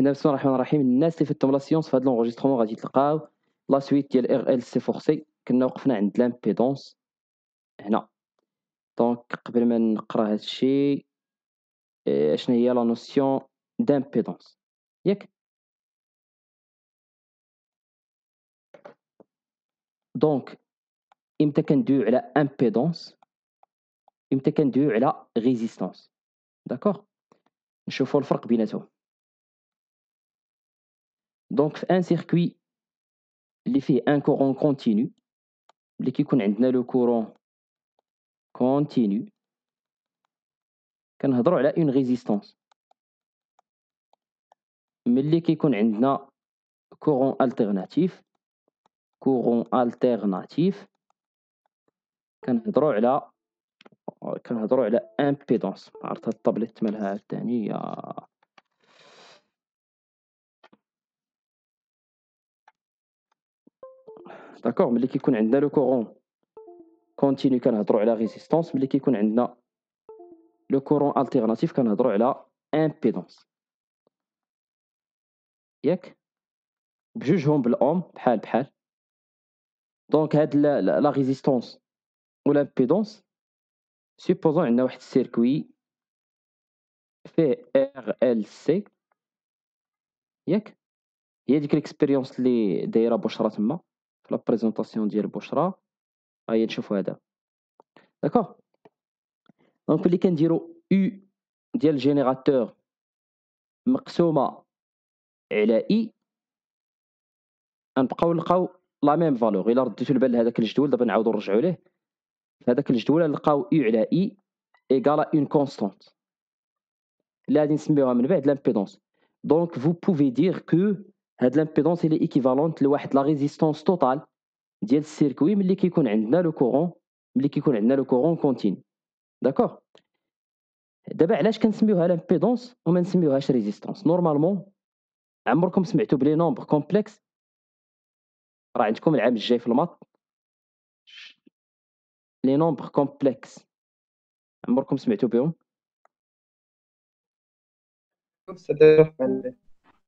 بسم الله الرحمن الرحيم الناس اللي فاتهم لا سيونس في هاد لونغوجيسترومون غادي تلقاو لا سويت ديال ار ال سي فورسي كنا وقفنا عند لامبيدونس هنا دونك قبل ما نقرا هادشي اشنا إيه، هي لا نوسيون دامبيدونس ياك دونك امتى كندويو على امبيدونس امتى كندويو على ريزيستونس داكوغ نشوفوا الفرق بيناتهم دونك في ان سيركوي اللي فيه ان كورون كونتينيو اللي كيكون عندنا لو كورون كونتينيو كنهضروا على اون ريزيستانس ملي كيكون عندنا كورون التيرناتيف كورون التيرناتيف كنهضروا على كنهضروا على امبيدونس عرفت هاد الطابليت مالها الثانيه داكوغ ملي كيكون عندنا لو كورون كونتينيو كنهضروا على ريزيستونس ملي كيكون عندنا لو كورون التيرناتيف كنهضروا على امبيدونس ياك بجوجهم بالاوم بحال بحال دونك هاد لا ريزيستونس ولا امبيدونس سيبوزون عندنا واحد السيركوي فيه ار ال سي ياك هي ديك الاكسبيريونس اللي دايره بشرى تما في لابريزونطاسيون ديال بشرى هي تشوفوا هذا داكوغ دونك ملي كنديرو يو ديال جينيراتور مقسومه على اي غنبقاو نلقاو لا ميم فالور الا رديتو البال لهذاك الجدول دابا نعاودو نرجعو ليه في هذاك الجدول نلقاو اي على اي ايكالا اون كونستانت اللي غادي نسميوها من بعد لامبيدونس دونك فو بوفي دير كو هاد لامبيدونس اللي ايكيفالونت لواحد لا ريزيستونس توتال ديال السيركوي ملي كيكون عندنا لو كورون ملي كيكون عندنا لو كورون كونتين داكوغ دابا علاش كنسميوها لامبيدونس وما نسميوهاش ريزيستونس نورمالمون عمركم سمعتوا بلي نومبر كومبلكس راه عندكم العام الجاي في الماط لي نومبر كومبلكس عمركم سمعتوا بهم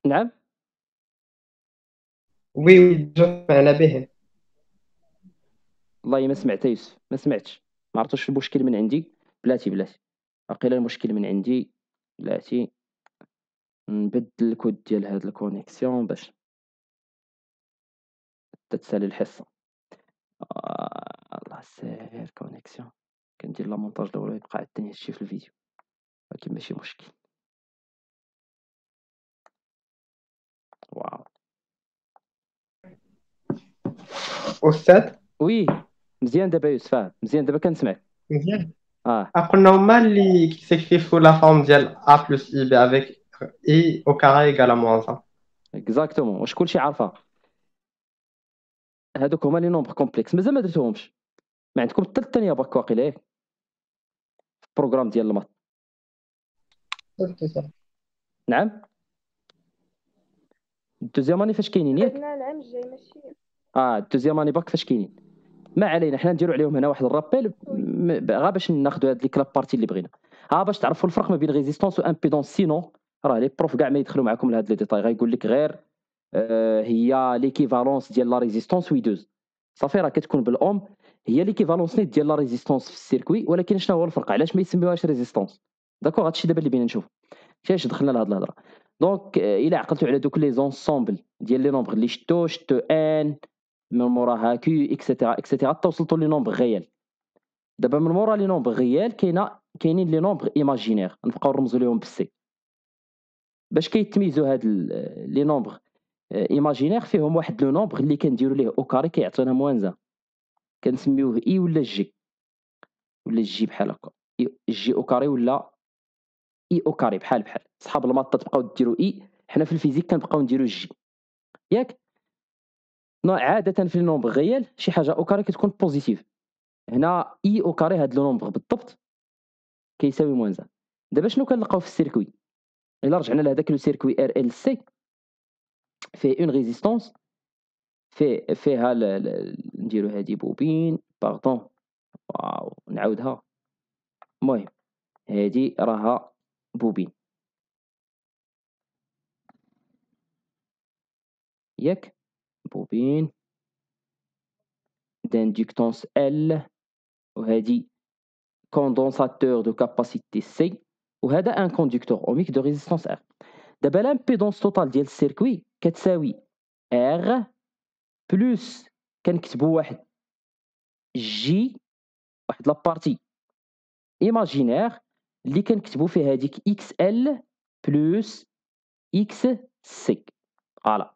نعم وي على به والله ما سمعت يوسف ما سمعتش ما عرفتش المشكل من عندي بلاتي بلاتي وقيل المشكل من عندي بلاتي نبدل الكود ديال هاد الكونيكسيون باش تتسالي الحصه آه، الله سير كونيكسيون كندير لا مونتاج الاول يبقى عاد هادشي في الفيديو ولكن ماشي مشكل استاذ وي مزيان دابا يوسف مزيان دابا كنسمعك مزيان اه ah, قلنا هما اللي كيسكتيف لا فورم ديال ا بلس اي بي افيك اي او كاري ايكال موان زان اكزاكتومون واش كلشي عارفها هادوك هما لي نومبر كومبلكس مازال ما درتوهمش ما عندكم حتى الثانيه باك واقيلا ايه في البروغرام ديال الماط نعم الدوزيام اني فاش كاينين ياك العام الجاي ماشي اه دوزيام اني باك فاش كاينين ما علينا حنا نديرو عليهم هنا واحد الرابيل غا باش ناخذوا هذيك لابارتي بارتي اللي بغينا ها آه، باش تعرفوا الفرق ما بين ريزيستونس وامبيدونس سينو راه لي بروف كاع ما يدخلوا معكم لهاد لي ديتاي غايقول لك غير آه هي ليكيفالونس ديال لا ريزيستونس وي دوز صافي راه كتكون بالاوم هي ليكيفالونس نيت ديال لا ريزيستونس في السيركوي ولكن شنو هو الفرق علاش ما يسميوهاش ريزيستونس داكوغ هادشي دابا اللي بينا نشوف فاش دخلنا لهاد الهضره دونك آه، الا عقلتوا على دوك لي زونسومبل ديال لي نومبر اللي شتو شتو ان من موراها كيو اكسيتيرا اكسيتيرا حتى وصلتوا لي نومبر غيال دابا من مورا لي نومبر غيال كاينه كاينين لي نومبر ايماجينير نبقاو نرمزو ليهم بالسي باش كيتميزو هاد لي نومبر آه، ايماجينير فيهم واحد لو نومبر اللي كنديرو ليه او كاري كيعطينا موانزا كنسميوه اي ولا جي ولا جي بحال هكا جي او كاري ولا اي او كاري بحال بحال صحاب الماطه تبقاو ديروا اي حنا في الفيزيك كنبقاو نديرو جي ياك عاده في النومبر غيال شي حاجه او كاري كتكون بوزيتيف هنا اي e او كاري هاد لو بالضبط كيساوي موان زان دابا شنو كنلقاو في السيركوي الا رجعنا لهداك لو سيركوي ار ال سي فيه اون ريزيستونس في فيها نديرو هادي بوبين باردون واو نعاودها المهم هادي راها بوبين ياك bobine d'inductance L ou dit condensateur de capacité C ou hédi un conducteur ohmique de résistance R. D'abord, l'impédance totale de ce circuit, 4 R plus qu'un qui J la partie imaginaire, l'i qui est xl plus xc. Voilà.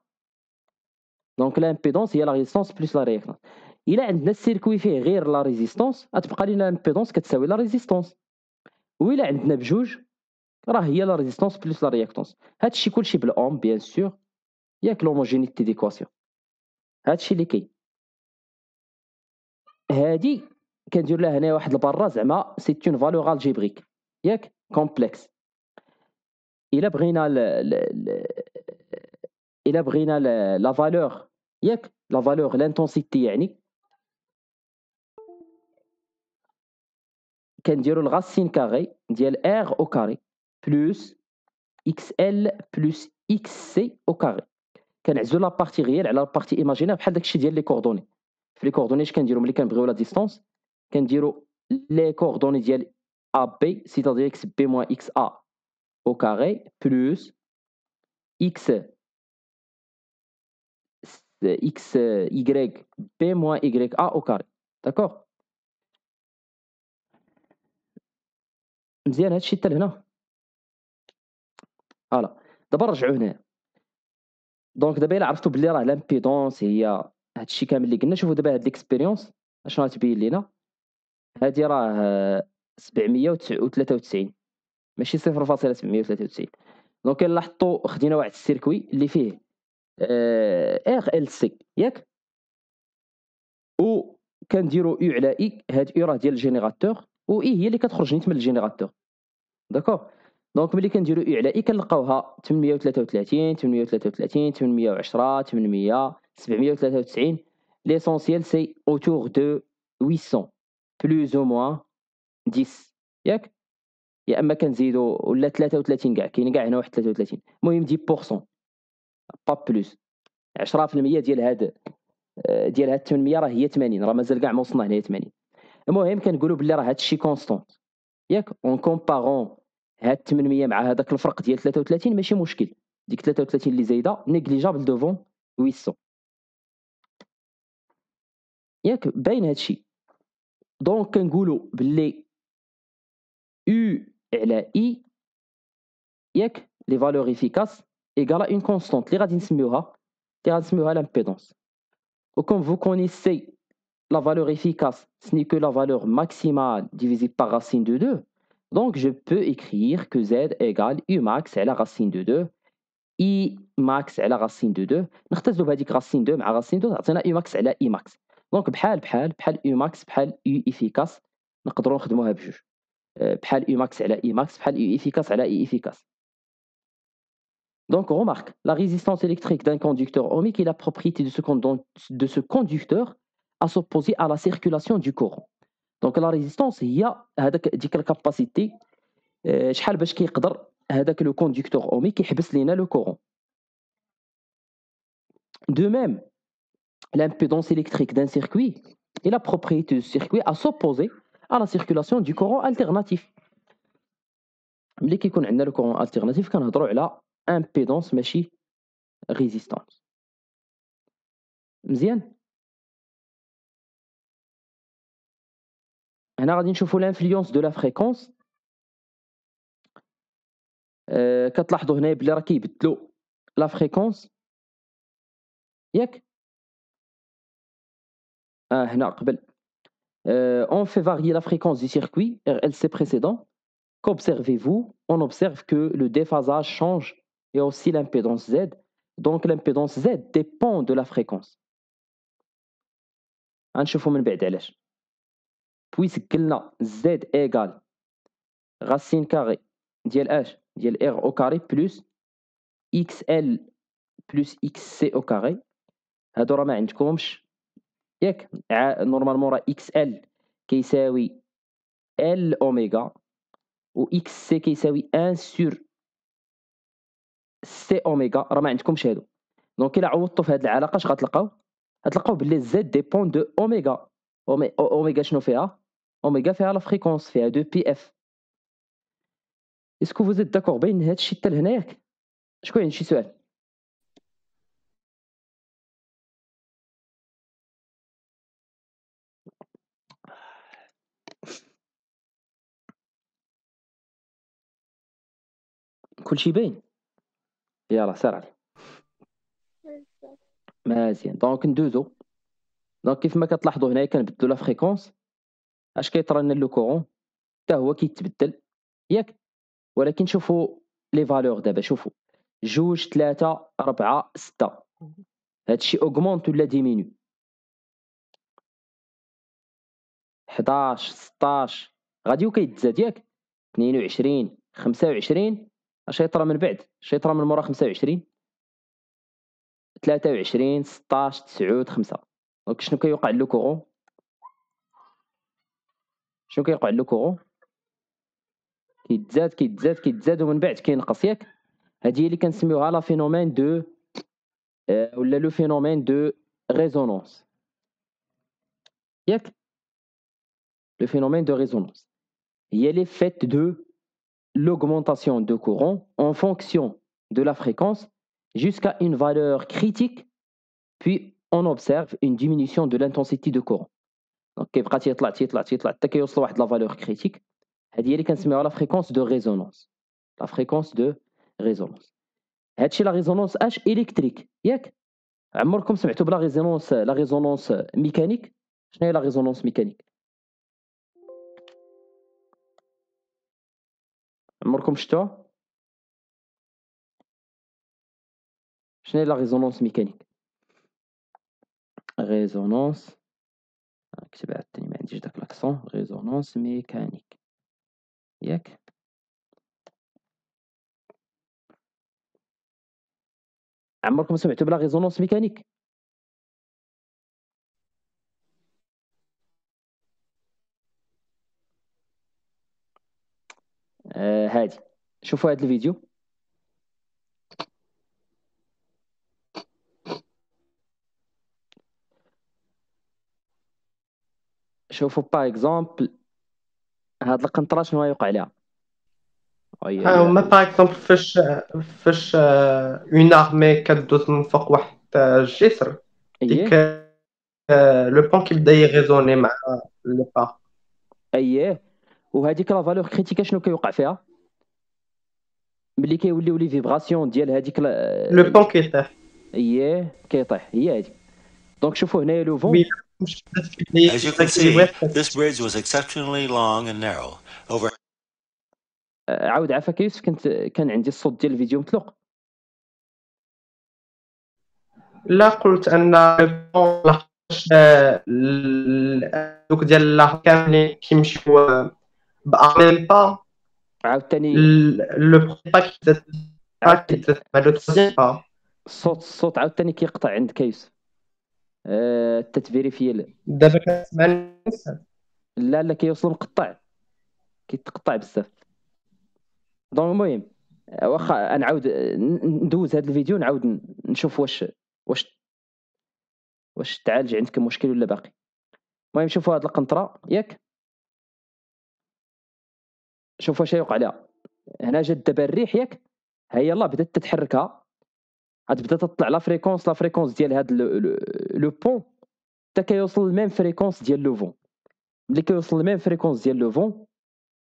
دونك لامبيدونس هي لا ريزيستونس بلس لا رياكتونس الا عندنا السيركوي فيه غير لا ريزيستونس غتبقى لينا لامبيدونس كتساوي لا ريزيستونس الا عندنا بجوج راه هي لا ريزيستونس بلس لا رياكتونس هادشي كلشي بالاوم بيان سور ياك لوموجينيتي ديكواسيون هادشي اللي كاين هادي كندير لها هنا واحد البرا زعما سي اون فالور الجيبريك ياك كومبلكس الا بغينا ل... ل... ل... الا بغينا لا فالور Y la valeur l'intensité qui est égale racine carrée de R au carré plus XL plus XC au carré. C'est la partie réelle et la partie imaginaire, c'est père de je dis les coordonnées. Les coordonnées je peux dire que je la distance. Je peux les coordonnées AB, c'est à dire XB moins XA au carré plus X x, y, p moins a au carré داكوغ مزيان هادشي حتى لهنا فوالا دابا نرجعو هنايا دونك دابا الا عرفتو بلي راه لامبيدونس هي هادشي كامل اللي قلنا شوفو دابا هاد ليكسبيريونس اشنو غتبين لينا هادي راه 793 ماشي 0.793 دونك الا لاحظتو خدينا واحد السيركوي اللي فيه آه، اخ ال سي ياك و كنديرو او على اي هاد او راه ديال الجينيراتور و اي هي اللي كتخرج نيت من الجينيراتور داكوغ دونك ملي كنديرو او على اي كنلقاوها 833 833 810 800 793 ليسونسييل سي اوتور دو 800 بلوز او موان 10 ياك يا اما كنزيدو ولا 33 كاع كاين كاع هنا واحد 33 المهم 10% با بلوس 10% ديال هاد آه، ديال هاد 800 راه هي 80 راه مازال كاع ما وصلنا لها 80 المهم كنقولوا بلي راه هادشي كونستونت ياك اون كومبارون هاد 800 مع هذاك الفرق ديال 33 ماشي مشكل ديك 33 اللي زايده نيجليجابل دوفون 800 ياك باين هادشي دونك كنقولوا بلي U على اي ياك لي فالور افيكاس égale à une constante اللي غادي نسميوها اللي غادي comme vous connaissez la valeur efficace ce n'est que la valeur maximale divisée par racine de 2 donc je peux écrire que z égale u max à la racine de 2 i max à la racine de 2 نختزلوا بهذيك racine 2 mais racine 2 تعطينا u max à la i max Donc, بحال بحال بحال u max بحال u efficace Nous نخدموها بجوج بحال u max la i max بحال u efficace la i efficace donc, remarque, la résistance électrique d'un conducteur ohmique est la propriété de ce, conducteur à s'opposer à la circulation du courant. Donc, la résistance, il y a la capacité, euh, le conducteur ohmique qui le courant. De même, l'impédance électrique d'un circuit est la propriété du circuit à s'opposer à la circulation du courant alternatif. le courant alternatif impédance mais résistance. résistance bien on va voir l'influence de la fréquence vous voyez ici la fréquence ici ah, euh, on fait varier la fréquence du circuit RLC précédent qu'observez-vous on observe que le déphasage change et aussi l'impédance Z. Donc l'impédance Z dépend de la fréquence. Puisque là, Z égale racine carré DLH H de R au carré plus XL plus XC au carré. Adora normalement, XL qui est L oméga ou XC qui est 1 sur سي اوميغا راه ما عندكمش هادو دونك الا عوضتوا في هاد العلاقه اش غتلقاو غتلقاو بلي زد ديبون دو اوميغا اوميغا شنو فيها اوميغا فيها لا فريكونس فيها دو بي اف اسكو فوزيت داكور بين هادشي حتى لهناياك شكون عندي شي سؤال كلشي باين يلا سرعة مزيان دونك ندوزو دونك كيف ما كتلاحظوا هنايا كنبدلو لا فريكونس اش كيطرى لنا لو كورون حتى هو كيتبدل ياك ولكن شوفوا لي فالور دابا شوفوا جوج ثلاثة أربعة ستة هادشي اوغمونت ولا ديمينو 11 16 غادي وكيتزاد ياك 22 25 الشيطره من بعد الشيطره من مورا 25 23 16 9 5 دونك شنو كيوقع لو كورو شنو كيوقع لو كورو كيتزاد كيتزاد كيتزاد ومن بعد كينقص ياك هذه اللي كنسميوها لا فينومين دو آه، ولا لو فينومين دو ريزونونس ياك لو فينومين دو ريزونونس هي لي فيت دو l'augmentation de courant en fonction de la fréquence jusqu'à une valeur critique, puis on observe une diminution de l'intensité de courant. Donc, il va la valeur critique. cest la fréquence de résonance. La fréquence de résonance. C'est la résonance H électrique. Vous la résonance mécanique Je la résonance mécanique. عمركم شتوها شنو هي لا ريزونونس ميكانيك ريزونونس كتب عاد ما عنديش داك لاكسون ريزونونس ميكانيك ياك عمركم سمعتوا بلا ريزونونس ميكانيك آه، هادي شوفوا هذا الفيديو شوفوا باغ اكزومبل هاد القنطره شنو يوقع لها هما باغ اكزومبل فاش فاش اون ارمي كدوز من فوق واحد الجسر ديك لو بون كيبدا يغيزوني مع لو باغ اييه وهذيك لا فالور كريتيكا شنو كيوقع فيها ملي كيوليو لي فيبراسيون ديال هذيك لو بون كيطيح اييه كيطيح هي هذيك دونك شوفوا هنايا لو فون this bridge was exceptionally long and narrow. Over. عاود عافاك يوسف كنت كان عندي الصوت ديال الفيديو مطلق. لا قلت ان دوك ديال كاملين كيمشيو en même temps عاوتاني لو بري با كيتزاد مع لو تروزيام با الصوت الصوت عاوتاني كيقطع عندك يوسف التتفيريفي دابا كتسمعني لا لا كيوصل مقطع كيتقطع بزاف دونك المهم واخا نعاود ندوز هذا الفيديو نعاود نشوف واش واش واش تعالج عندك مشكل ولا باقي المهم شوفوا هذه القنطره ياك شوف واش يوقع لها هنا جات دابا الريح ياك هي يلاه بدات تتحركها عاد بدات تطلع لا فريكونس لا فريكونس ديال هاد لو بون حتى كيوصل الميم فريكونس ديال لو فون ملي كيوصل الميم فريكونس ديال لو فون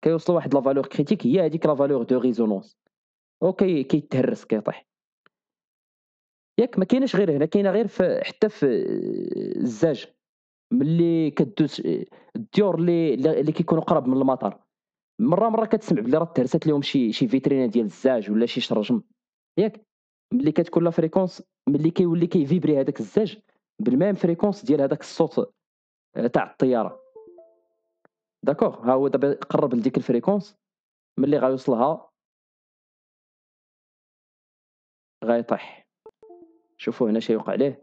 كيوصل واحد لا فالور كريتيك هي هذيك لا فالور دو ريزونونس اوكي كيتهرس كيطيح ياك ما كاينش غير هنا كاينه غير في حتى في الزاج ملي كدوز الديور اللي اللي كيكونوا قرب من المطار مره مره كتسمع بلي راه تهرست لهم شي شي فيترينا ديال الزاج ولا شي شرجم ياك ملي كتكون لا فريكونس ملي كيولي كيفيبري هذاك الزاج بالميم فريكونس ديال هذاك الصوت آه، تاع الطياره داكوغ ها هو دابا قرب لديك الفريكونس ملي غيوصلها غيطيح شوفوا هنا شي وقع ليه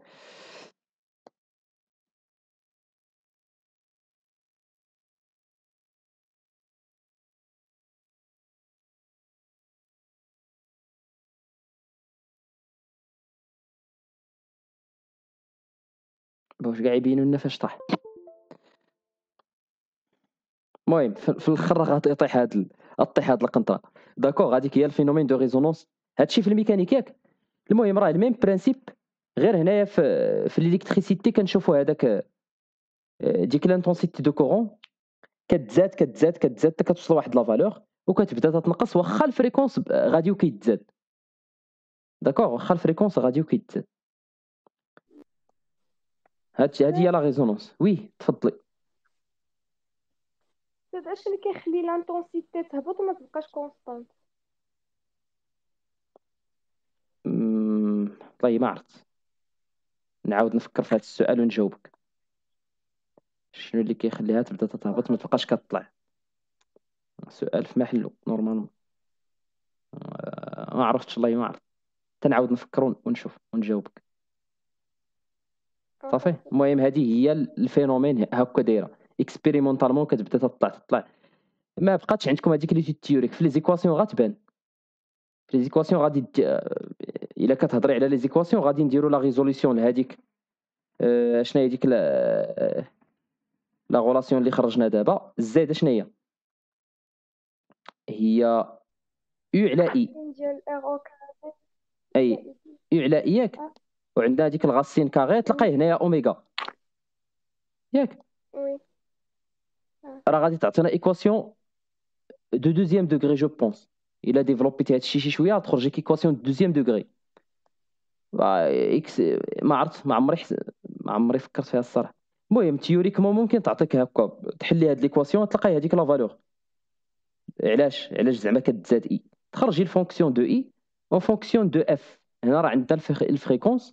باش كاع يبينوا لنا فاش طاح المهم في الاخر راه يطيح هاد طيح هاد القنطره داكور هذيك هي الفينومين دو ريزونونس هادشي في الميكانيك ياك المهم راه الميم برانسيب غير هنايا في في الالكتريسيتي كنشوفوا هذاك آه، ديك لانتونسيتي دو كورون كتزاد كتزاد كتزاد حتى كتوصل لواحد لا فالور وكتبدا تتنقص واخا الفريكونس غادي وكيتزاد داكور واخا الفريكونس غادي وكيتزاد هادشي هادي هي لا ريزونونس وي تفضلي استاذ اش اللي كيخلي لانتونسيتي تهبط وما تبقاش كونستانت طيب ما عرفت نعاود نفكر في هذا السؤال ونجاوبك شنو اللي كيخليها تبدا تتهبط ما تبقاش كتطلع سؤال في محله نورمالمون آه، ما عرفتش والله ما عرفت تنعاود نفكر ونشوف ونجاوبك صافي المهم هذه هي الفينومين هكا دايره اكسبيريمونتالمون كتبدا تطلع تطلع ما بقاتش عندكم هذيك لي تيوريك في لي زيكواسيون غتبان في لي زيكواسيون غادي الا كتهضري على لي زيكواسيون غادي نديرو لا ريزوليسيون لهذيك أه، شنو هي ديك لا لا غولاسيون اللي خرجنا دابا الزائد شنو هي هي يو على اي اي يعني يو على اياك وعندنا ديك الغاسين كاغي تلقاي هنايا اوميغا ياك راه غادي تعطينا ايكواسيون دو دوزيام دوغري جو بونس الا ديفلوبيتي هادشي شي شويه تخرجي ايكواسيون دوزيام دوغري اكس ما عرفت ما عمري ما عمري فكرت فيها الصراحه المهم تيوريكمون ممكن تعطيك هكا تحلي هاد ليكواسيون تلقاي هذيك لا فالور علاش علاش زعما كتزاد اي تخرجي الفونكسيون دو اي اون فونكسيون دو اف هنا راه عندنا الفريكونس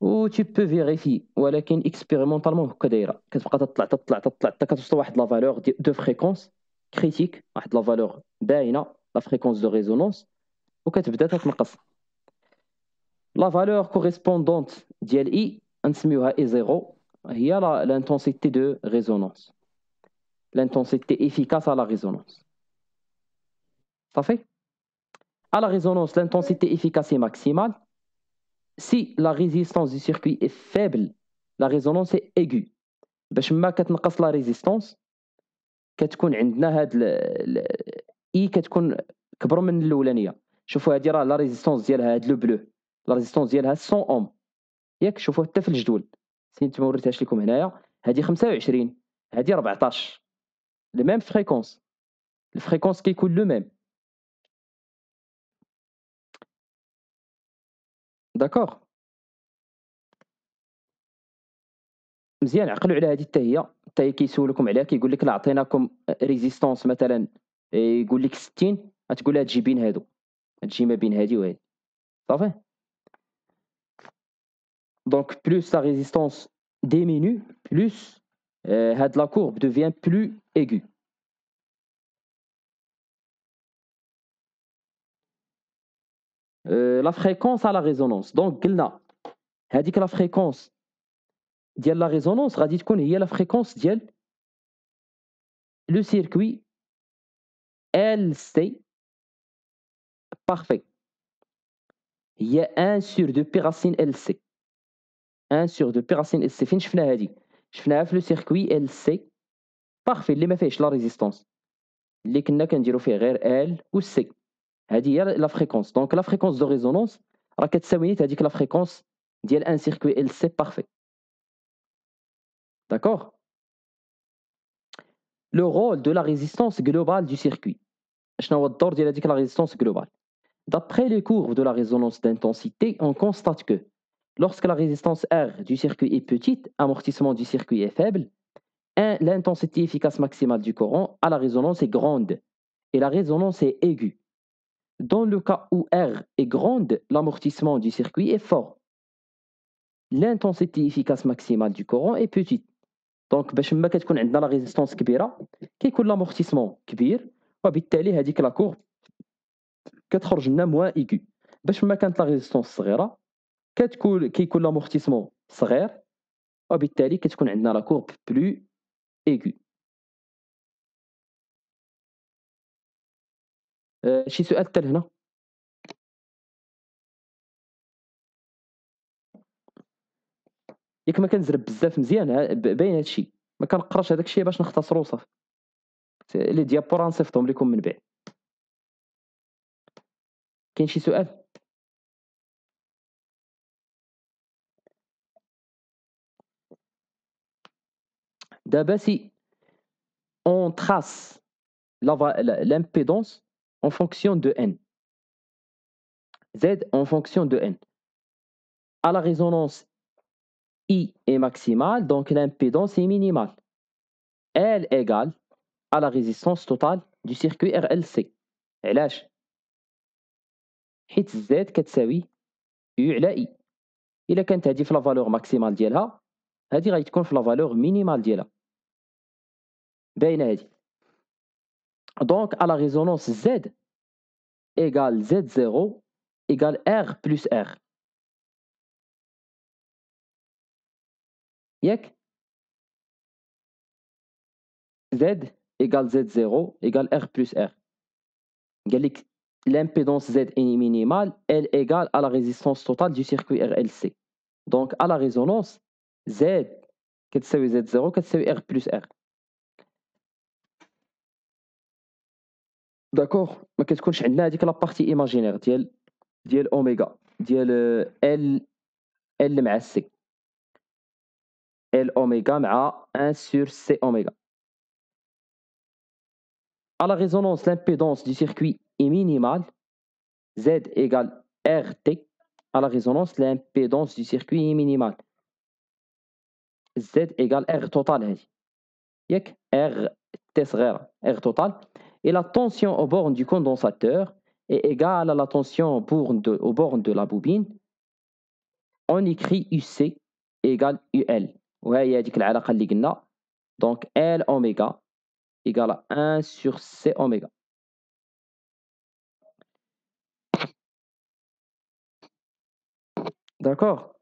Ou tu peux vérifier expérimentalement que tu as la valeur de fréquence critique, la valeur d'AINA, la fréquence de résonance. La valeur correspondante du LI, 1,0, il y a l'intensité de résonance. L'intensité efficace à la résonance. Ça fait À la résonance, l'intensité efficace est maximale si la résistance du circuit est faible, la résonance est aiguë. باش ما كتنقص لا ريزيستونس كتكون عندنا هاد اي كتكون كبر من الاولانيه شوفوا هادي راه لا ريزيستونس ديالها هاد لو بلو لا ريزيستونس ديالها 100 اوم ياك شوفوه حتى في الجدول سينت ما وريتهاش لكم هنايا هادي 25 هادي 14 لو ميم فريكونس الفريكونس كيكون لو ميم داكوغ مزيان عقلوا على هذه حتى هي حتى هي كيسولكم عليها كيقول لك لا عطيناكم ريزيستونس مثلا إيه، يقول لك 60 غتقول لها تجي بين هادو تجي ما بين هادي وهادي صافي دونك بلوس لا ريزيستونس ديمينو بلوس هاد لا كورب دوفيان بلو ايغو Euh, la fréquence à la résonance. Donc, Gilna, a dit que la fréquence de la résonance, dit qu'on la fréquence de le circuit LC parfait. Il y a 1 sur 2 racine LC. 1 sur 2 racine LC. Fin, je fais la dit. Je fais le circuit LC parfait. Il m'a fait la résistance. Il y a un qui L ou C. هذه la fréquence. Donc, la la fréquence résonance, ريزونونس راه كتساوي نيت هذيك لا فريكونس ديال circuit, سيركوي ال سي بارفي le لو رول دو globale du circuit شنو globale D'après les courbes de la résonance d'intensité, on constate que lorsque la résistance R du circuit est petite, amortissement du circuit est faible, l'intensité efficace maximale du courant à la résonance est grande et la résonance est aiguë dans le cas où R est grande, l'amortissement du circuit est fort. L'intensité efficace maximale du courant est petite. Donc, on la résistance qui est l'amortissement qui grand, la courbe qui est moins aiguë. qui courbe plus aiguë. شي آه، سؤال تال هنا؟ ياك ما كنزرب بزاف مزيان آه، باين هادشي ما كنقراش هذاك الشيء باش نختصرو صافي لي ديابورا نصيفطهم ليكم من بعد. كاين شي سؤال؟ دابا سي اون تراس لا لامبيدونس en fonction de n. Z en fonction de n. À la résonance, I est maximale, donc l'impédance est minimale. L égale à la résistance totale du circuit RLC. علاش حيت I. كتساوي la i. la كانت هذه في لا فالور la donc, à la résonance Z égale Z0 égale R plus R. Z égale Z0 égale R plus R. L'impédance Z est minimale, elle égale à la résistance totale du circuit RLC. Donc, à la résonance, Z, Z0, quest R plus R. D'accord ما كتكونش عندنا هذيك partie ايماجينير ديال ديال اوميغا ديال ال ال مع سي ال اوميغا مع à la résonance, l'impédance du circuit est minimale. Z égale RT. À la résonance, l'impédance du circuit est minimale. Z égale R total. Hein. R R total. Et la tension aux bornes du condensateur est égale à la tension aux bornes de, la bobine. On écrit UC égale UL. Donc L oméga égale à 1 sur C oméga. D'accord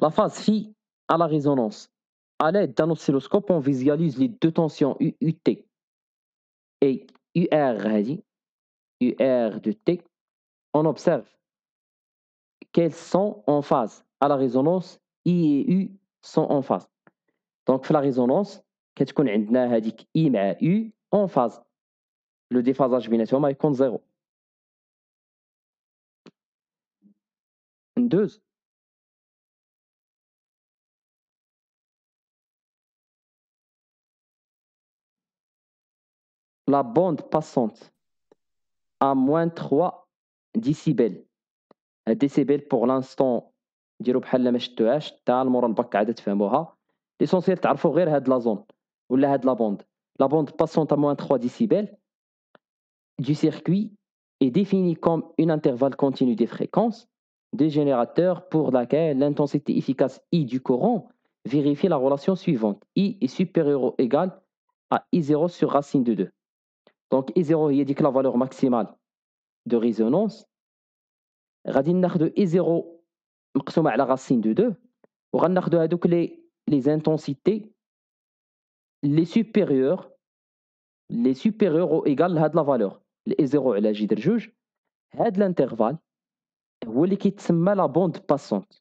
La phase phi à la résonance. À l'aide d'un oscilloscope, on visualise les deux tensions UUT et UR, UR de T. On observe qu'elles sont en phase. À la résonance, I et U sont en phase. Donc, la résonance, qu'on a I I U en phase. Le déphasage déphasage بيناتهم compte Une Deux. la bande passante à moins 3 décibels dB pour l'instant passante à moins 3 dB du circuit est définie comme une intervalle continu des fréquences des générateurs pour laquelle l'intensité efficace I du courant vérifie la relation suivante I est supérieur ou égal à I0 sur racine de 2. Donc I0, est la valeur maximale de résonance. Radinard de I0, est la racine de 2. Radinard de donc les, les intensités, les supérieures, les supérieures ou égales à la valeur. I0 est la J de juge, à l'intervalle, ou les qui t'sma la bande passante.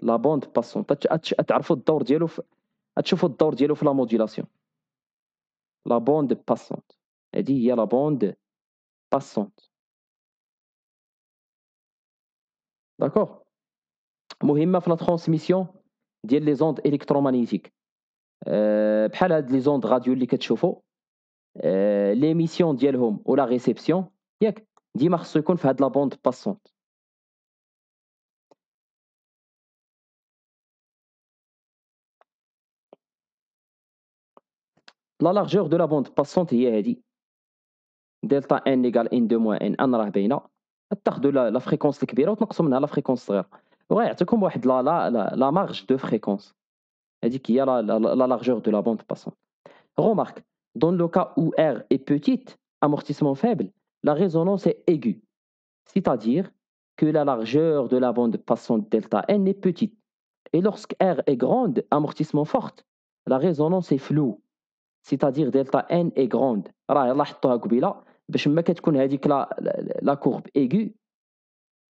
La bande passante. Il t'arrive au dor la modulation la bande passante. Elle dit, il y a la bande passante. D'accord fait la transmission des les ondes électromagnétiques. Par euh, les ondes radio اللي Les euh, l'émission home ou la réception ياك ديما خصو يكون la bande passante. La largeur de la bande passante, est dit, delta n égale n de moins n, on a la la fréquence on la fréquence. c'est comme la marge de fréquence. dit qu'il y a la largeur de la bande passante. Remarque, dans le cas où r est petite, amortissement faible, la résonance est aiguë, c'est-à-dire que la largeur de la bande passante, delta n, est petite. Et lorsque r est grande, amortissement fort, la résonance est floue. سيتادير دلتا ان اي غروند راه يلاه حطوها قبيله باش ما كتكون هذيك لا لا كورب ايغو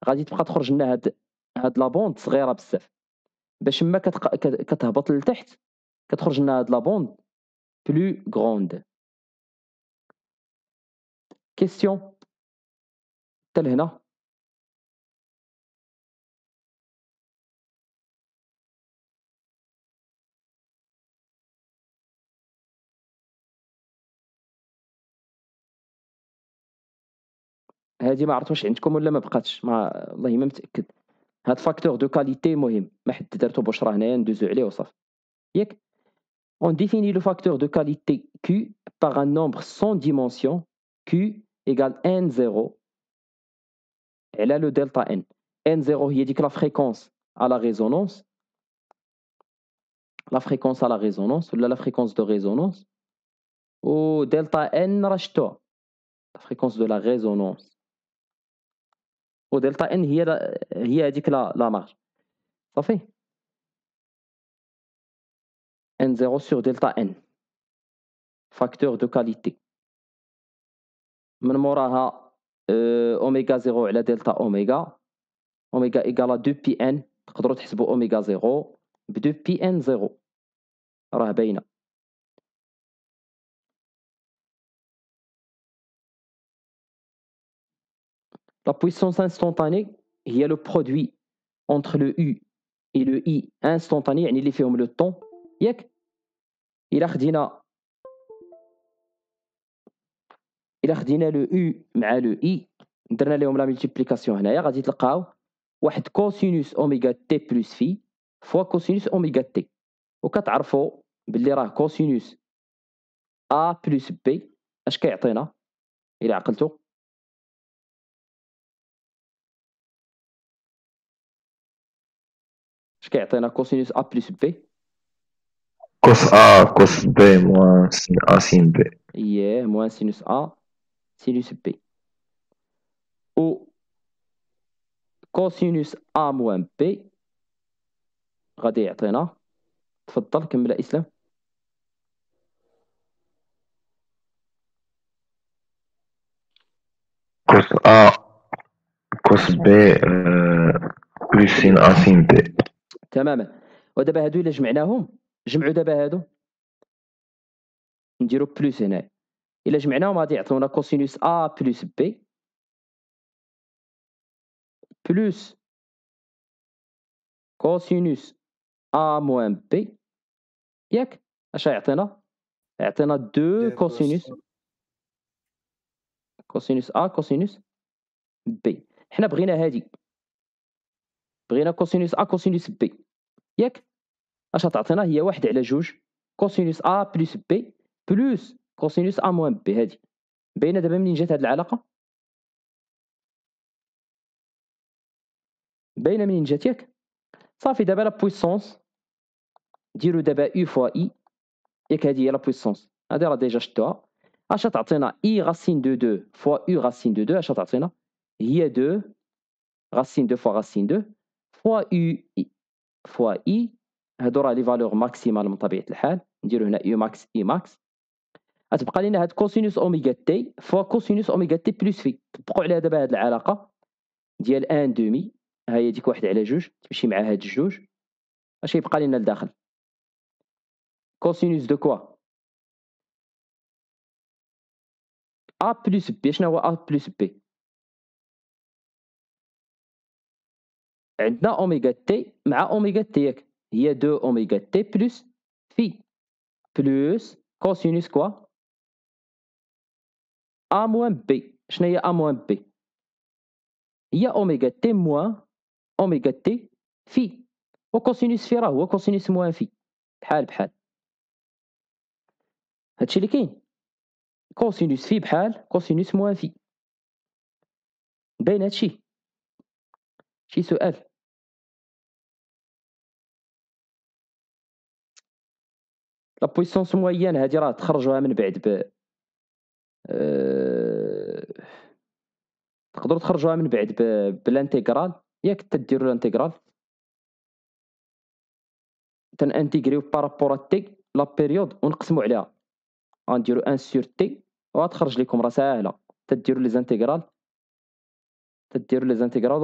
غادي تبقى تخرج لنا هاد هاد لا بوند صغيره بزاف باش ما كتق... كتهبط لتحت كتخرج لنا هاد لا بوند بلو غروند كيستيون حتى لهنا on définit le facteur de qualité Q par un nombre sans dimension Q égale N0 elle est le delta N N0 il dit que la fréquence à la résonance la fréquence à la résonance ou la fréquence de résonance ou delta N la fréquence de la résonance ودلتا ان هي هي هذيك لا لا مارج صافي ان 0 سور دلتا ان فاكتور دو كاليتي من موراها آه، اوميغا 0 على دلتا اوميغا اوميغا ايكالا 2 بي ان تقدروا تحسبوا اوميغا 0 ب 2 بي ان 0 راه باينه La puissance instantanée y a le produit entre le U et le I instantané, يعني اللي فيهم le temps. ياك a إلا خدينا لو U مع le I درنا لهم لا ملتيبليكاسيون هنايا غادي تلقاو واحد كوسينوس أوميغا تي بلس في فوا كوسينوس أوميغا تي وكتعرفوا بلي راه كوسينوس A بلس بي اش كيعطينا إلا عقلتو كيعطينا كوسينوس ا بلس بي كوس ا كوس بي موان سين ا سين بي ياه موان سينوس ا سينوس بي و كوسينوس ا موان بي غادي يعطينا تفضل كمل اسلام كوس ا كوس بي بلس سين ا سين بي تماما ودابا هادو الا جمعناهم جمعوا دابا هادو نديرو بلوس هنا الا جمعناهم غادي يعطيونا كوسينوس ا بلوس بي بلوس كوسينوس ا موان بي ياك اش يعطينا يعطينا دو كوسينوس كوسينوس ا كوسينوس بي حنا بغينا هادي بغينا كوسينوس ا كوسينوس بي ياك اش تعطينا هي واحد على جوج كوسينوس ا بلس بي بلس كوسينوس ا موان بي هادي باينه دابا منين جات هاد العلاقه باينه منين جات ياك صافي دابا لا بويسونس ديرو دابا اي فوا اي ياك هادي هي لا بويسونس هادي راه ديجا شتوها اش تعطينا اي غاسين دو دو فوا او غاسين دو دو اش تعطينا هي دو غاسين دو فوا غاسين دو فوا يو فوا اي هادو راه لي فالور ماكسيمال من طبيعه الحال نديرو هنا يو ماكس اي ماكس غتبقى لينا هاد كوسينوس اوميغا تي فوا كوسينوس اوميغا تي بلس في طبقوا عليها دابا هاد العلاقه ديال ان دومي ها هي ديك واحد على جوج تمشي مع هاد الجوج اش يبقى لينا لداخل كوسينوس دو كوا ا بلس بي شنو هو ا بلس بي عندنا اوميغا تي مع اوميغا تي ياك هي دو اوميغا تي بلس في بلس كوسينوس كوا ا موان بي شنو هي ا موان بي هي اوميغا تي موان اوميغا تي في وكوسينوس في راه هو كوسينوس موان في بحال بحال هادشي اللي كاين كوسينوس في بحال كوسينوس موان في باين هادشي شي سؤال لابويسونس مويان هادي راه تخرجوها من بعد ب أه... تقدروا تخرجوها من بعد ب... بالانتيغرال ياك تديروا الانتيغرال تنانتيغريو بارابور تي لا بيريود ونقسموا عليها غنديروا ان سور تي وغتخرج لكم راه ساهله تديروا لي زانتيغرال تديروا لي زانتيغرال